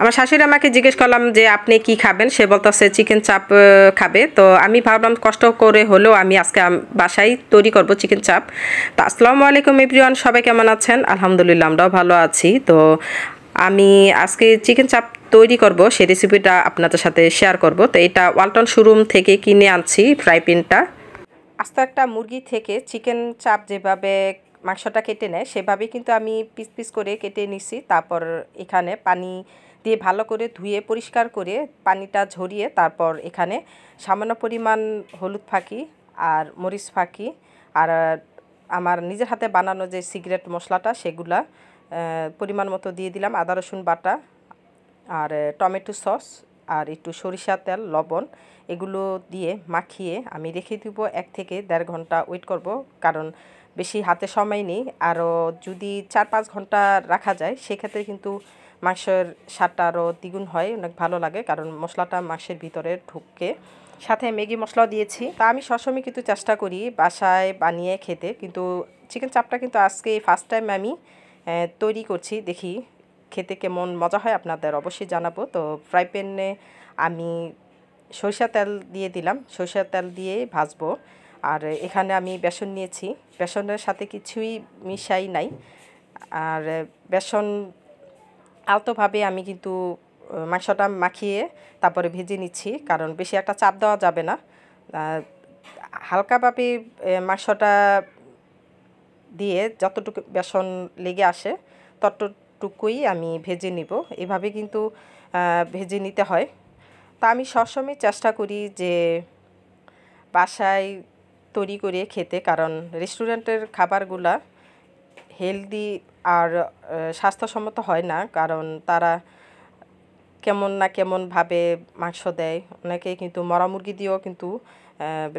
আমার শাশুড়ি আমাকে জিজ্ঞেস করলাম যে আপনি কি খাবেন সে বলতেছে চিকেন চাপ খাবে তো আমি ভাবলাম কষ্ট করে হলেও আমি আজকে বাসায় তৈরি করব চিকেন চাপ তো আসসালামু আলাইকুম ইব্রিয়ান সবাই কেমন আছেন আলহামদুলিল্লাহ আমরাও ভালো আছি তো আমি আজকে চিকেন চাপ তৈরি করব সে রেসিপিটা আপনাদের সাথে শেয়ার করব তো এটা ওয়ালটন শোরুম থেকে কিনে আনছি ফ্রাই প্যানটা আস্তে একটা মুরগি থেকে চিকেন চাপ যেভাবে মাংসটা কেটে নেয় সেভাবে কিন্তু আমি পিস পিস করে কেটে নিছি তারপর এখানে পানি দিয়ে ভালো করে ধুয়ে পরিষ্কার করে পানিটা ঝরিয়ে তারপর এখানে সামান্য পরিমাণ হলুদ ফাঁকি আর মরিচ ফাঁকি আর আমার নিজের হাতে বানানো যে সিগারেট মশলাটা সেগুলা পরিমাণ মতো দিয়ে দিলাম আদা রসুন বাটা আর টমেটো সস আর একটু সরিষা তেল লবণ এগুলো দিয়ে মাখিয়ে আমি রেখে দিব এক থেকে দেড় ঘন্টা ওয়েট করব কারণ বেশি হাতে সময় নেই আরও যদি চার পাঁচ ঘন্টা রাখা যায় সেক্ষেত্রে কিন্তু মাংসের স্বাদটা আরও দ্বিগুণ হয় অনেক ভালো লাগে কারণ মশলাটা মাংসের ভিতরে ঢুকে সাথে ম্যাগি মশলাও দিয়েছি তা আমি সবসময় কিন্তু চেষ্টা করি বাসায় বানিয়ে খেতে কিন্তু চিকেন চাপটা কিন্তু আজকে ফার্স্ট টাইম আমি তৈরি করছি দেখি খেতে কেমন মজা হয় আপনাদের অবশ্যই জানাবো তো ফ্রাই প্যানে আমি সরিষা তেল দিয়ে দিলাম সরষার তেল দিয়ে ভাজবো আর এখানে আমি বেসন নিয়েছি বেসনের সাথে কিছুই মিশাই নাই আর বেসন আলতোভাবে আমি কিন্তু মাংসটা মাখিয়ে তারপরে ভেজে নিচ্ছি কারণ বেশি একটা চাপ দেওয়া যাবে না হালকাভাবে মাংসটা দিয়ে যতটুকু বেসন লেগে আসে ততটুকুই আমি ভেজে নিব এভাবে কিন্তু ভেজে নিতে হয় তা আমি সবসময় চেষ্টা করি যে বাসায় তৈরি করে খেতে কারণ রেস্টুরেন্টের খাবারগুলা হেলদি আর স্বাস্থ্যসম্মত হয় না কারণ তারা কেমন না কেমনভাবে মাংস দেয় অনেকে কিন্তু মরা মুরগি দিয়েও কিন্তু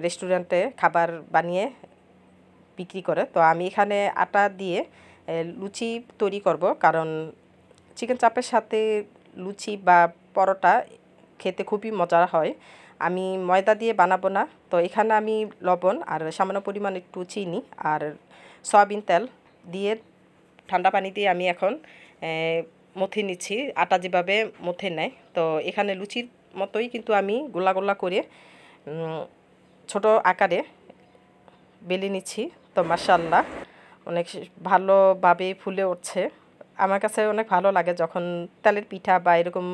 রেস্টুরেন্টে খাবার বানিয়ে বিক্রি করে তো আমি এখানে আটা দিয়ে লুচি তৈরি করব কারণ চিকেন চাপের সাথে লুচি বা পরোটা খেতে খুবই মজার হয় আমি ময়দা দিয়ে বানাবো না তো এখানে আমি লবণ আর সামান্য পরিমাণ একটু চিনি আর সয়াবিন তেল দিয়ে ঠান্ডা পানি দিয়ে আমি এখন মথে নিচ্ছি আটা যেভাবে মথে নেয় তো এখানে লুচির মতোই কিন্তু আমি গোলা গোলা করে ছোট আকারে বেলে নিচ্ছি তো মার্শাল্লাহ অনেক ভালোভাবে ফুলে উঠছে আমার কাছে অনেক ভালো লাগে যখন তেলের পিঠা বা এরকম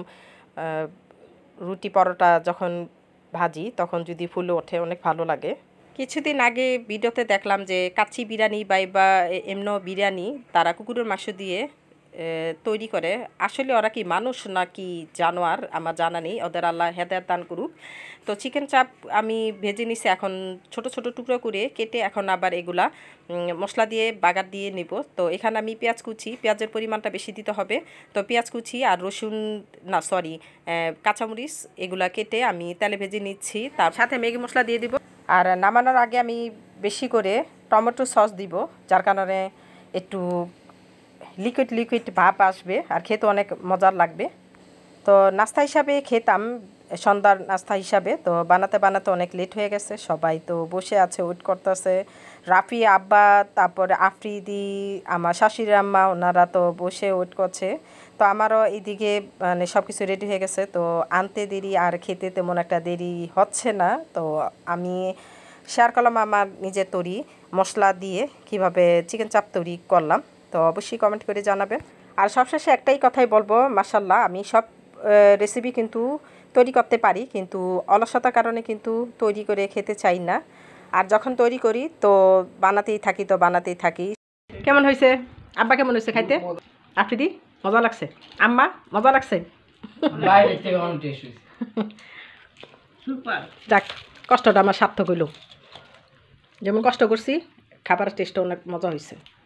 রুটি পরোটা যখন ভাজি তখন যদি ফুলে ওঠে অনেক ভালো লাগে কিছুদিন আগে ভিডিওতে দেখলাম যে কাচ্চি বিরিয়ানি বা এমন বিরিয়ানি তারা কুকুরের মাংস দিয়ে তৈরি করে আসলে ওরা কি মানুষ নাকি জানোয়ার আমার জানা নেই ওদের আল্লাহ হেদায়ত দান করুক তো চিকেন চাপ আমি ভেজে নিছি এখন ছোট ছোট টুকরো করে কেটে এখন আবার এগুলা মশলা দিয়ে বাগার দিয়ে নিব তো এখানে আমি পেঁয়াজ কুচি পেঁয়াজের পরিমাণটা বেশি দিতে হবে তো পেঁয়াজ কুচি আর রসুন না সরি কাঁচামরিচ এগুলা কেটে আমি তেলে ভেজে নিচ্ছি তার সাথে ম্যাগি মশলা দিয়ে দিব আর নামানোর আগে আমি বেশি করে টমেটো সস দিব যার কারণে একটু লিকুইড লিকুইড ভাব আসবে আর খেতে অনেক মজার লাগবে তো নাস্তা হিসাবে খেতাম সন্ধ্যার নাস্তা হিসাবে তো বানাতে বানাতে অনেক লেট হয়ে গেছে সবাই তো বসে আছে ওয়েট করতেছে রাফি আব্বা তারপরে আফ্রিদি আমার শাশুড়ি আম্মা ওনারা তো বসে ওয়েট করছে তো আমারও এইদিকে মানে সব কিছু রেডি হয়ে গেছে তো আনতে দেরি আর খেতে তেমন একটা দেরি হচ্ছে না তো আমি শেয়ার করলাম আমার নিজের তৈরি মশলা দিয়ে কিভাবে চিকেন চাপ তৈরি করলাম তো অবশ্যই কমেন্ট করে জানাবেন আর সবশেষে একটাই কথাই বলবো মাসাল্লাহ আমি সব রেসিপি কিন্তু তৈরি করতে পারি কিন্তু অলসতার কারণে কিন্তু তৈরি করে খেতে চাই না আর যখন তৈরি করি তো বানাতেই থাকি তো বানাতেই থাকি কেমন হয়েছে আব্বা কেমন হয়েছে খাইতে আফ্রিদি মজা লাগছে আম্মা মজা লাগছে যাক কষ্টটা আমার সার্থক হইল যেমন কষ্ট করছি খাবার টেস্টও অনেক মজা হয়েছে